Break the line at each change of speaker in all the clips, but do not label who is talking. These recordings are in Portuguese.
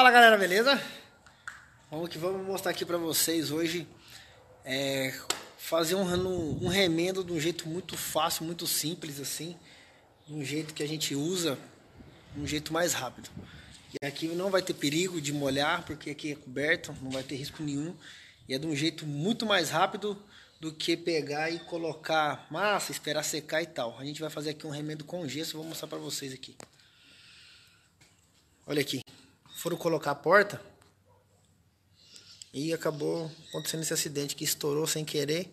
Fala galera, beleza? Vamos que vamos mostrar aqui para vocês hoje é, fazer um, um remendo de um jeito muito fácil, muito simples assim, um jeito que a gente usa, um jeito mais rápido. E aqui não vai ter perigo de molhar, porque aqui é coberto, não vai ter risco nenhum. E é de um jeito muito mais rápido do que pegar e colocar massa, esperar secar e tal. A gente vai fazer aqui um remendo com gesso, vou mostrar para vocês aqui. Olha aqui foram colocar a porta e acabou acontecendo esse acidente que estourou sem querer.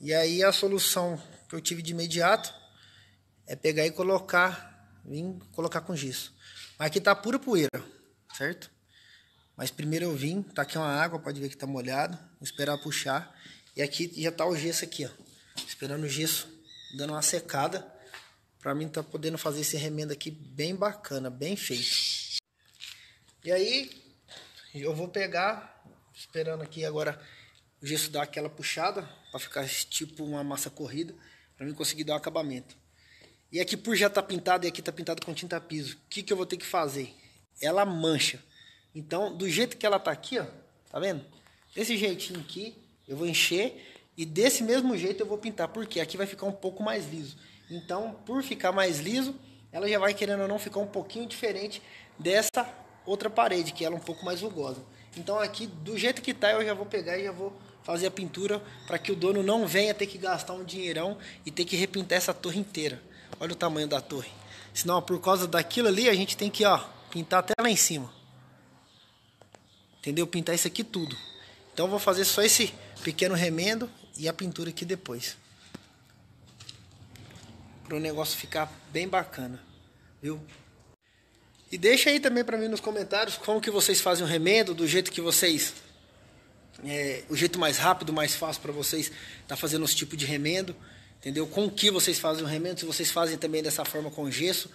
E aí a solução que eu tive de imediato é pegar e colocar, vim colocar com gesso. Mas aqui tá pura poeira, certo? Mas primeiro eu vim, tá aqui uma água, pode ver que tá molhado, vou esperar puxar. E aqui já tá o gesso aqui, ó. Esperando o gesso dando uma secada para mim tá podendo fazer esse remendo aqui bem bacana, bem feito. E aí, eu vou pegar, esperando aqui agora o gesso dar aquela puxada, para ficar tipo uma massa corrida, para mim conseguir dar o um acabamento. E aqui por já tá pintado e aqui tá pintado com tinta piso. O que, que eu vou ter que fazer? Ela mancha. Então, do jeito que ela tá aqui, ó, tá vendo? Desse jeitinho aqui, eu vou encher e desse mesmo jeito eu vou pintar, porque aqui vai ficar um pouco mais liso. Então, por ficar mais liso, ela já vai querendo ou não ficar um pouquinho diferente dessa outra parede, que ela é um pouco mais rugosa. Então aqui, do jeito que tá, eu já vou pegar e já vou fazer a pintura para que o dono não venha ter que gastar um dinheirão e ter que repintar essa torre inteira. Olha o tamanho da torre. Senão, por causa daquilo ali, a gente tem que ó, pintar até lá em cima. Entendeu? Pintar isso aqui tudo. Então vou fazer só esse pequeno remendo e a pintura aqui depois. Para o negócio ficar bem bacana. Viu? E deixa aí também para mim nos comentários como que vocês fazem o remendo, do jeito que vocês é, o jeito mais rápido, mais fácil para vocês estar tá fazendo esse tipo de remendo, entendeu? Com o que vocês fazem o remendo, se vocês fazem também dessa forma com gesso.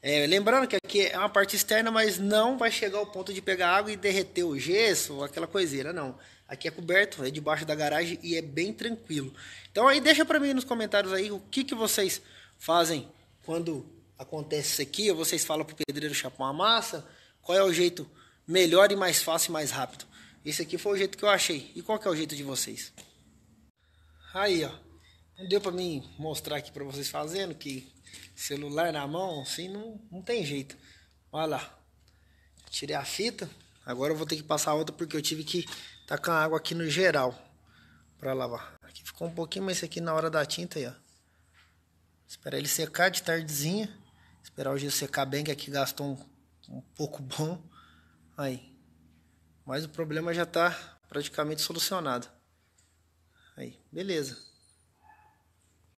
É, lembrando que aqui é uma parte externa, mas não vai chegar ao ponto de pegar água e derreter o gesso, aquela coiseira, não. Aqui é coberto, é debaixo da garagem e é bem tranquilo. Então aí deixa para mim nos comentários aí o que, que vocês fazem quando acontece isso aqui, vocês falam para o pedreiro chapar uma massa, qual é o jeito melhor e mais fácil e mais rápido? Esse aqui foi o jeito que eu achei. E qual que é o jeito de vocês? Aí, ó. Não deu para mim mostrar aqui para vocês fazendo, que celular na mão, assim, não, não tem jeito. Olha lá. Tirei a fita. Agora eu vou ter que passar outra porque eu tive que tacar água aqui no geral para lavar. Aqui ficou um pouquinho, mas esse aqui na hora da tinta aí, ó. Esperar ele secar de tardezinha. Esperar o dia secar bem que aqui gastou um, um pouco bom. Aí. Mas o problema já está praticamente solucionado. Aí, beleza.